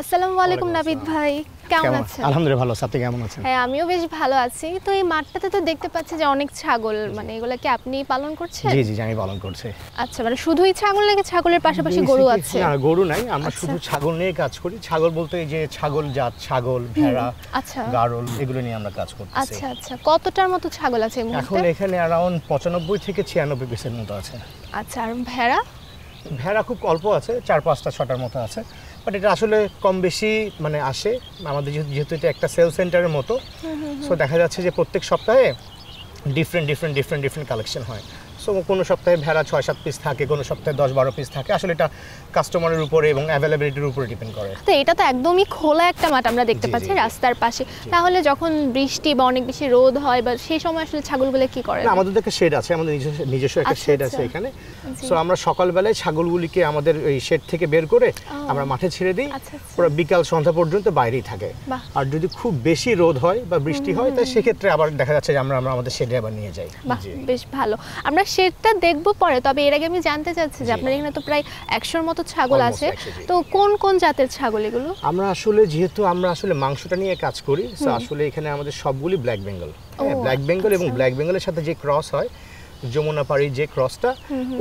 আসসালামু আলাইকুম নাবিদ ভাই কেমন আছেন আলহামদুলিল্লাহ ভালো আচ্ছা, আপনি কেমন আছেন হ্যাঁ আমিও বেশ ভালো আছি তো এই মাঠটাতে তো দেখতে পাচ্ছি যে অনেক ছাগল মানে এগুলা কি আপনি পালন করছেন জি জি আমি পালন করছি আচ্ছা মানে শুধুই ছাগল নাকি ছাগলের পাশাপাশি গরু আছে না গরু নাই আমরা আচ্ছা। শুধু ছাগল নিয়ে কাজ করি ছাগল বলতে এই যে ছাগল জাত ছাগল ভেড়া আচ্ছা গাড়ল এগুলো নিয়ে আমরা কাজ করতেছি আচ্ছা আচ্ছা কতটার মতো ছাগল আছে এই মুহূর্তে এখন এখানে अराउंड 95 থেকে 96 পিসের মতো আছে আচ্ছা আর ভেড়া ভেড়া খুব অল্প আছে চার পাঁচটা ছটার মতো আছে বাট এটা আসলে কম বেশি মানে আসে আমাদের যেহেতু এটা একটা সেল সেন্টারের মতো সো দেখা যাচ্ছে যে প্রত্যেক সপ্তাহে different different different different collection হয় সো কোনো সপ্তাহে ভেড়া ছয় সাত পিস থাকে কোনো সপ্তাহে দশ বারো পিস থাকে আসলে এটা কাস্টমারের উপরে এবং অ্যাভেলেবিলিটির উপরে ডিপেন্ড করে তো এটা তো একদমই খোলা একটা মাঠ আমরা দেখতে পাচ্ছি রাস্তার পাশে তাহলে যখন বৃষ্টি বা অনেক বেশি রোদ হয় বা সেই সময় আসলে ছাগলগুলো কি করে আমাদের দেখে শেড আছে আমাদের নিজস্ব একটা শেড আচ্ছা, আছে আচ্ছা। এখানে সো আমরা সকালবেলায় ছাগলগুলিকে আমাদের ওই শেড থেকে বের করে আমরা মাঠে ছেড়ে দিই ওরা আচ্ছা, বিকাল সন্ধ্যা পর্যন্ত বাইরেই থাকে আর যদি খুব বেশি রোদ হয় বা বৃষ্টি হয় তাহলে সেক্ষেত্রে আবার দেখা যাচ্ছে যে আমরা আমরা আমাদের শেডে আবার নিয়ে যাই বেশ ভালো আমরা সেটা দেখবো পরে তবে এর আগে আমি জানতে চাচ্ছি যে আপনার এখানে তো প্রায় একশোর মতো ছাগল আছে তো কোন কোন জাতের ছাগল এগুলো আমরা আসলে যেহেতু আমরা আসলে মাংসটা নিয়ে কাজ করি আসলে এখানে আমাদের সবগুলি ব্ল্যাক বেঙ্গল ব্ল্যাক বেঙ্গল এবং ব্ল্যাক বেঙ্গলের সাথে যে ক্রস হয় যমুনা পাড়ির যে ক্রসটা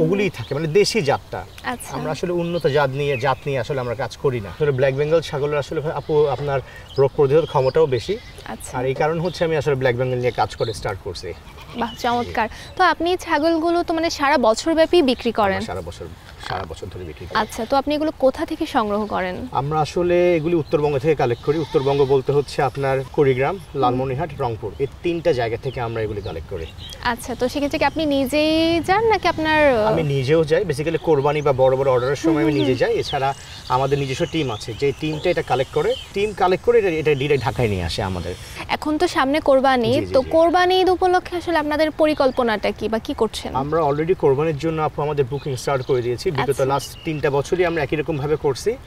ওগুলিই থাকে মানে দেশি জাতটা আচ্ছা। আমরা আসলে উন্নত জাত নিয়ে জাত নিয়ে আসলে আমরা কাজ করি না আসলে ব্ল্যাক বেঙ্গল ছাগলের আসলে আপু আপনার রোগ প্রতিরোধ ক্ষমতাও বেশি আচ্ছা। আর এই কারণ হচ্ছে আমি আসলে ব্ল্যাক বেঙ্গল নিয়ে কাজ করে স্টার্ট করছি বাহ চমৎকার তো আপনি ছাগলগুলো তো মানে সারা বছর ব্যাপী বিক্রি করেন সারা বছর সারা বছর ধরে বিক্রি করি আচ্ছা তো আপনি এগুলো কোথা থেকে সংগ্রহ করেন আমরা আসলে এগুলি উত্তরবঙ্গ থেকে কালেক্ট করি উত্তরবঙ্গ বলতে হচ্ছে আপনার কুড়িগ্রাম লালমনিরহাট রংপুর এই তিনটা জায়গা থেকে আমরা এগুলি কালেক্ট করি আচ্ছা তো সেক্ষেত্রে কি আপনি নিজেই যান নাকি আপনার আমি নিজেও যাই বেসিক্যালি কোরবানি বা বড় বড় অর্ডারের সময় আমি নিজে যাই এছাড়া আমাদের নিজস্ব টিম আছে যে টিমটা এটা কালেক্ট করে টিম কালেক্ট করে এটা ডিরেক্ট ঢাকায় নিয়ে আসে আমাদের এখন তো সামনে কোরবানি তো কোরবানি ঈদ উপলক্ষে আসলে আপনাদের পরিকল্পনাটা কি বা কি করছেন আমরা অলরেডি কোরবানির জন্য আপু আমাদের বুকিং স্টার্ট করে দিয়েছি বিগত লাস্ট তিনটা বছরই আমরা একই রকমভাবে করছি হ্যাঁ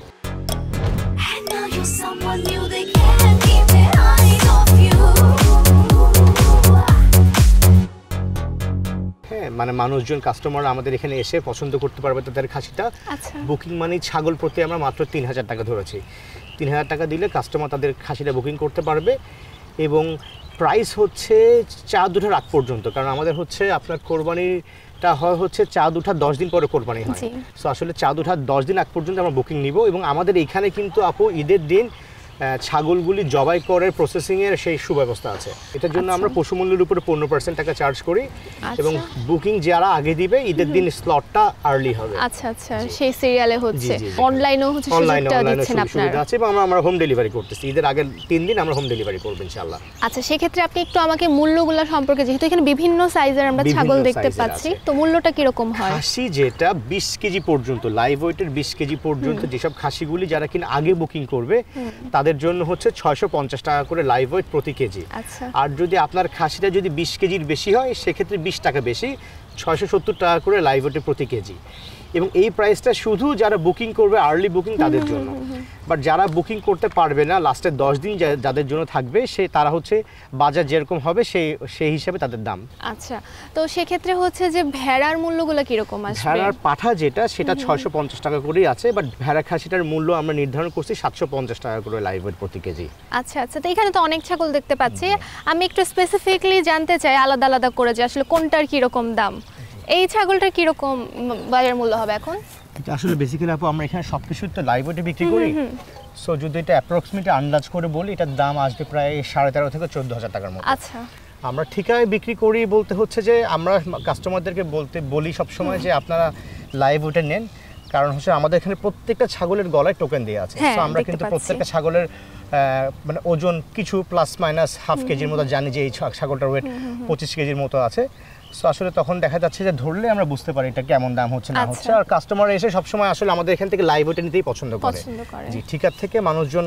মানে মানুষজন কাস্টমার আমাদের এখানে এসে পছন্দ করতে পারবে তাদের খাসিটা বুকিং আচ্ছা। মানে ছাগল প্রতি আমরা মাত্র তিন হাজার টাকা ধরেছি তিন হাজার টাকা দিলে কাস্টমার তাদের খাসিটা বুকিং করতে পারবে এবং প্রাইস হচ্ছে চা দুটো আগ পর্যন্ত কারণ আমাদের হচ্ছে আপনার কোরবানিটা হয় হচ্ছে চা দুটা দশ দিন পরে কোরবানি হয় সো আসলে চা দুটা দশ দিন আগ পর্যন্ত আমরা বুকিং নিব এবং আমাদের এখানে কিন্তু আপু ঈদের দিন ছাগলগুলি জবাই করার প্রসেসিংয়ের সেই সুব্যবস্থা আছে এটার জন্য আচ্ছা। আমরা পশু মূল্যের উপরে পনেরো পার্সেন্ট টাকা চার্জ করি এবং বুকিং আচ্ছা। যারা আগে দিবে ঈদের দিন স্লটটা আর্লি হবে আচ্ছা আচ্ছা সেই সিরিয়ালে হচ্ছে অনলাইনেও হচ্ছে অনলাইনে অনলাইনে সুবিধা আছে এবং আমরা হোম ডেলিভারি করতেছি ঈদের তিন দিন আমরা হোম ডেলিভারি আচ্ছা সেক্ষেত্রে আপনি একটু আমাকে মূল্যগুলো সম্পর্কে যেহেতু এখানে বিভিন্ন সাইজের আমরা ছাগল দেখতে পাচ্ছি তো মূল্যটা কিরকম হয় খাসি যেটা বিশ কেজি পর্যন্ত লাইভ ওয়েটের বিশ কেজি পর্যন্ত যেসব খাসিগুলি যারা কিনা আগে বুকিং করবে তাদের তাদের জন্য হচ্ছে ছয়শো পঞ্চাশ টাকা করে লাইভ ওয়েট প্রতি কেজি আচ্ছা। আর যদি আপনার খাসিটা যদি বিশ কেজির বেশি হয় সেক্ষেত্রে বিশ টাকা বেশি ছয়শো সত্তর টাকা করে লাইভ ওটে প্রতি কেজি এবং এই প্রাইসটা শুধু যারা বুকিং করবে আর্লি বুকিং তাদের জন্য বাট যারা বুকিং করতে পারবে না লাস্টের দশ দিন যাদের জন্য থাকবে সে তারা হচ্ছে বাজার যেরকম হবে সেই সেই হিসাবে তাদের দাম আচ্ছা তো সেক্ষেত্রে হচ্ছে যে ভেড়ার মূল্যগুলো কীরকম আছে ভেড়ার পাঠা যেটা সেটা ছয়শো পঞ্চাশ টাকা করেই আছে বাট ভেড়া খাসিটার মূল্য আমরা নির্ধারণ করছি সাতশো পঞ্চাশ টাকা করে লাইভ প্রতি কেজি আচ্ছা আচ্ছা তো এখানে তো অনেক ছাগল দেখতে পাচ্ছি আমি একটু স্পেসিফিকলি জানতে চাই আলাদা আলাদা করে যে আসলে কোনটার কীরকম দাম এই কি কিরকম বাজার মূল্য হবে এখন আসলে বেসিক্যালি আপু আমরা এখানে সব কিছু তো লাইভ বিক্রি করি সো যদি এটা অ্যাপ্রক্সিমেটলি আন্দাজ করে বলি এটার দাম আসবে প্রায় সাড়ে তেরো থেকে চোদ্দ হাজার টাকার মতো আচ্ছা আমরা ঠিকায় বিক্রি করি বলতে হচ্ছে যে আমরা কাস্টমারদেরকে বলতে বলি সবসময় যে আপনারা লাইভ ওয়েটে নেন কারণ হচ্ছে আমাদের এখানে প্রত্যেকটা ছাগলের গলায় টোকেন দেওয়া আছে তো হ্যাঁ, আমরা কিন্তু প্রত্যেকটা ছাগলের মানে ওজন কিছু প্লাস মাইনাস হাফ কেজির মতো জানি যে এই ছাগলটার ওয়েট পঁচিশ কেজির মতো আছে সো আসলে তখন দেখা যাচ্ছে যে ধরলে আমরা বুঝতে পারি এটা কেমন দাম হচ্ছে না আচ্ছা। হচ্ছে আর কাস্টমার এসে সবসময় আসলে আমাদের এখান থেকে লাইভ ওয়েটে নিতেই পছন্দ করে জি ঠিকার থেকে মানুষজন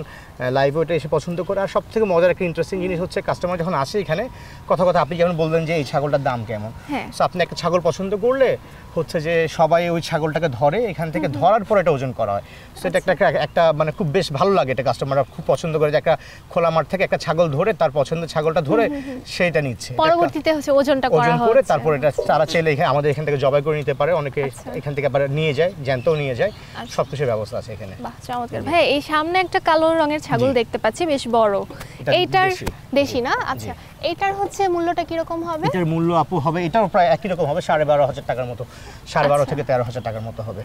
লাইভ ওয়েটে এসে পছন্দ করে আর সবথেকে মজার একটা ইন্টারেস্টিং জিনিস হচ্ছে কাস্টমার যখন আসে এখানে কথা কথা আপনি যেমন বললেন যে এই ছাগলটার দাম কেমন সো হ্যাঁ। আপনি একটা ছাগল পছন্দ করলে হচ্ছে যে সবাই ওই ছাগলটাকে ধরে এখান থেকে ধরার পর এটা ওজন করা হয় সো এটা আচ্ছা। একটা একটা মানে খুব বেশ ভালো লাগে এটা কাস্টমাররা খুব পছন্দ করে যে একটা খোলা মাঠ থেকে একটা ছাগল ধরে তার পছন্দের ছাগলটা ধরে সেটা নিচ্ছে পরবর্তীতে হচ্ছে ওজনটা করা হয় আচ্ছা। তারপর এটা তারা চাইলে এখানে আমাদের এখান থেকে জবাই করে নিতে পারে অনেকে আচ্ছা। এখান থেকে আবার নিয়ে যায় জ্যান্তও নিয়ে যায় আচ্ছা। সব সবকিছুর ব্যবস্থা আছে এখানে চমৎকার ভাই এই সামনে একটা কালো রঙের ছাগল দেখতে পাচ্ছি বেশ বড় এইটার দেশি না আচ্ছা এটার হচ্ছে মূল্যটা কিরকম হবে এটার মূল্য আপু হবে এটাও প্রায় একই রকম হবে সাড়ে বারো হাজার টাকার মতো সাড়ে বারো থেকে তেরো হাজার টাকার মতো হবে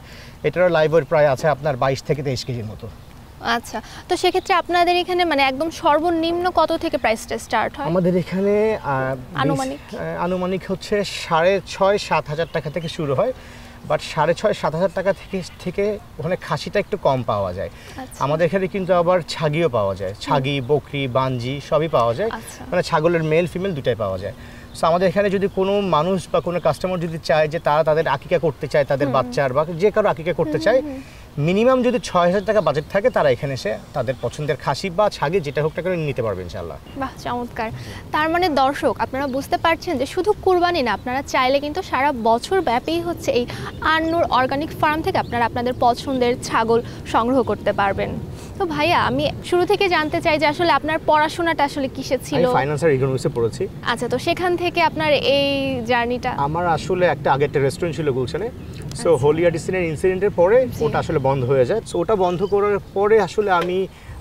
এটারও লাইভের প্রায় আছে আপনার বাইশ থেকে তেইশ কেজির মতো আচ্ছা তো সেক্ষেত্রে আপনাদের এখানে মানে একদম সর্বনিম্ন কত থেকে প্রাইসটা স্টার্ট হয় আমাদের এখানে আনুমানিক আনুমানিক হচ্ছে সাড়ে ছয় সাত হাজার টাকা থেকে শুরু হয় বাট সাড়ে ছয় সাত হাজার টাকা থেকে থেকে ওখানে খাসিটা একটু কম পাওয়া যায় আচ্ছা। আমাদের এখানে কিন্তু আবার ছাগিও পাওয়া যায় ছাগি বকরি বানজি সবই পাওয়া যায় আচ্ছা। মানে ছাগলের মেল ফিমেল দুটাই পাওয়া যায় সো আমাদের এখানে যদি কোনো মানুষ বা কোনো কাস্টমার যদি চায় যে তারা তাদের আকিকা করতে চায় তাদের বাচ্চার বা যে কারো আকিকা করতে চায় মিনিমাম যদি ছয় হাজার টাকা বাজেট থাকে তারা এখানে এসে তাদের পছন্দের খাসি বা ছাগে যেটা হোক টাকা নিতে পারবে ইনশাল্লাহ বাহ চমৎকার তার মানে দর্শক আপনারা বুঝতে পারছেন যে শুধু কুরবানি না আপনারা চাইলে কিন্তু সারা বছর ব্যাপী হচ্ছে এই আন্নুর অর্গানিক ফার্ম থেকে আপনারা আপনাদের পছন্দের ছাগল সংগ্রহ করতে পারবেন তো ভাইয়া আমি শুরু থেকে জানতে চাই যে আসলে আপনার পড়াশোনাটা আসলে কিসে ছিল আমি ফাইন্যান্স আর ইকোনমিক্সে পড়েছি আচ্ছা তো সেখান থেকে আপনার এই জার্নিটা আমার আসলে একটা আগে একটা রেস্টুরেন্ট ছিল গুলশানে সো আচ্ছা। হোলিয়া ডিসিনের ইনসিডেন্টের পরে ওটা আসলে বন্ধ হয়ে যায় সো ওটা বন্ধ করার পরে আসলে আমি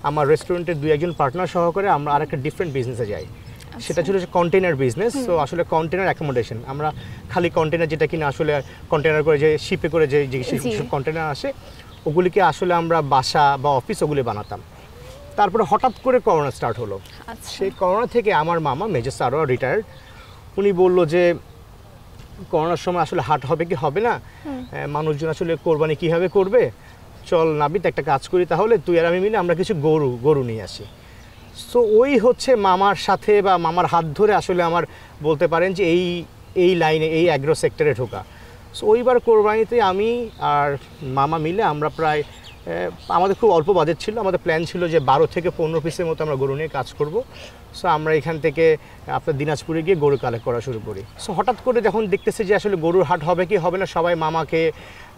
আমার রেস্টুরেন্টের দুই একজন পার্টনার সহকারে আমরা আর একটা ডিফারেন্ট বিজনেসে যাই আচ্ছা। সেটা ছিল কন্টেনার বিজনেস তো আসলে কন্টেনার অ্যাকোমোডেশন আমরা খালি কন্টেনার যেটা কিনা আসলে কন্টেনার করে যে শিপে করে যে কন্টেনার আসে ওগুলিকে আসলে আমরা বাসা বা অফিস ওগুলি বানাতাম তারপরে হঠাৎ করে করোনা স্টার্ট হলো আচ্ছা। সেই করোনা থেকে আমার মামা মেজর সারোয়া রিটায়ার্ড উনি বলল যে করোনার সময় আসলে হাট হবে কি হবে না মানুষজন আসলে কোরবানি কীভাবে করবে চল নাবিত একটা কাজ করি তাহলে তুই আর আমি মিলে আমরা কিছু গরু গরু নিয়ে আসি সো ওই হচ্ছে মামার সাথে বা মামার হাত ধরে আসলে আমার বলতে পারেন যে এই এই লাইনে এই অ্যাগ্রো সেক্টরে ঢোকা সো ওইবার কোরবানিতে আমি আর মামা মিলে আমরা প্রায় আমাদের খুব অল্প বাজেট ছিল আমাদের প্ল্যান ছিল যে বারো থেকে পনেরো পিসের মতো আমরা গরু নিয়ে কাজ করব সো আমরা এখান থেকে আপনার দিনাজপুরে গিয়ে গরু কালেক্ট করা শুরু করি সো হঠাৎ করে যখন দেখতেছে যে আসলে গরুর হাট হবে কি হবে না সবাই মামাকে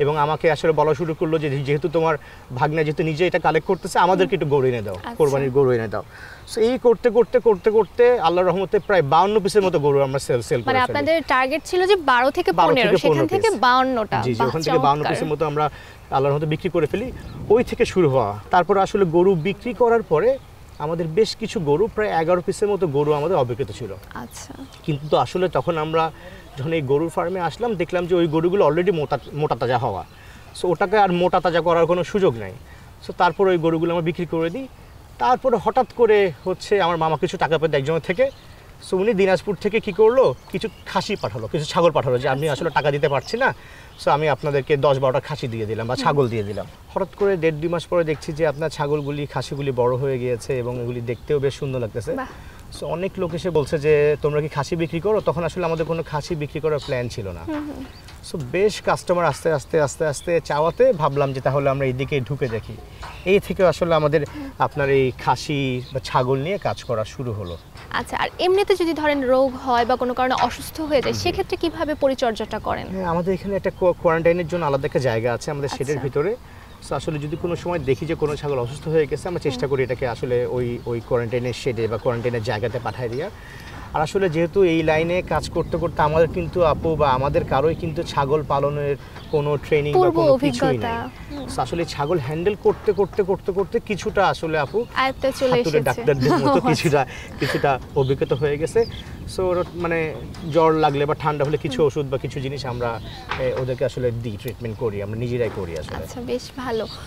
এবং আমাকে আসলে বলা শুরু করলো যে যেহেতু তোমার ভাগনা যেহেতু নিজে এটা কালেক্ট করতেছে আমাদেরকে একটু গরু এনে দাও আচ্ছা। কোরবানির গরু এনে দাও সো এই করতে করতে করতে করতে আল্লাহর রহমতে প্রায় বাউন্ন পিসের মতো গরু আমরা সেল সেল মানে আপনাদের টার্গেট ছিল যে বারো থেকে পনেরো সেখান থেকে বাউন্নটা জি ওখান থেকে বাউন্ন পিসের মতো আমরা আল্লাহর রহমতে বিক্রি করে ফেলি ওই থেকে শুরু হওয়া তারপর আসলে গরু বিক্রি করার পরে আমাদের বেশ কিছু গরু প্রায় এগারো পিসের মতো গরু আমাদের অবিকৃত ছিল আচ্ছা কিন্তু আসলে তখন আমরা যখন এই গরুর ফার্মে আসলাম দেখলাম যে ওই গরুগুলো অলরেডি মোটা মোটা তাজা হওয়া সো ওটাকে আর মোটা তাজা করার কোনো সুযোগ নাই সো তারপর ওই গরুগুলো আমরা বিক্রি করে দিই তারপরে হঠাৎ করে হচ্ছে আমার মামা কিছু টাকা পেতে একজনের থেকে সো উনি দিনাজপুর থেকে কি করলো কিছু খাসি পাঠালো কিছু ছাগল পাঠালো যে আমি আচ্ছা। আসলে টাকা দিতে পারছি না সো আমি আপনাদেরকে দশ বারোটা খাসি দিয়ে দিলাম বা ছাগল দিয়ে দিলাম হঠাৎ করে দেড় দুই মাস পরে দেখছি যে আপনার ছাগলগুলি খাসিগুলি বড় হয়ে গিয়েছে এবং এগুলি দেখতেও বেশ সুন্দর লাগতেছে সো অনেক লোক এসে বলছে যে তোমরা কি খাসি বিক্রি করো তখন আসলে আমাদের কোনো খাসি বিক্রি করার প্ল্যান ছিল না সো বেশ কাস্টমার আস্তে আস্তে আস্তে আস্তে চাওয়াতে ভাবলাম যে তাহলে আমরা এদিকে ঢুকে দেখি এই থেকে আসলে আমাদের আপনার এই খাসি বা ছাগল নিয়ে কাজ করা শুরু হলো আচ্ছা আর এমনিতে যদি ধরেন রোগ হয় বা কোনো কারণে অসুস্থ হয়ে যায় সেক্ষেত্রে কিভাবে পরিচর্যাটা করেন হ্যাঁ, আমাদের এখানে একটা কোয়ারেন্টাইনের জন্য আলাদা একটা জায়গা আছে আমাদের আচ্ছা। শেডের ভিতরে সো আসলে যদি কোনো সময় দেখি যে কোনো ছাগল অসুস্থ হয়ে গেছে আমরা চেষ্টা করি এটাকে আসলে ওই ওই কোয়ারেন্টাইনের শেডে বা কোয়ারেন্টাইনের জায়গাতে পাঠাই দেওয়ার আর আসলে যেহেতু এই লাইনে কাজ করতে করতে আমাদের কিন্তু আপু বা আমাদের কারোই কিন্তু ছাগল পালনের কোনো ট্রেনিং বা কোনো কিছুই নাই আসলে ছাগল হ্যান্ডেল করতে করতে করতে করতে কিছুটা আসলে আপু চলে ডাক্তারদের মতো কিছুটা কিছুটা অভিজ্ঞতা হয়ে গেছে সো মানে জ্বর লাগলে বা ঠান্ডা হলে কিছু ওষুধ বা কিছু জিনিস আমরা ওদেরকে আসলে দিই ট্রিটমেন্ট করি আমরা নিজেরাই করি আসলে আচ্ছা, বেশ ভালো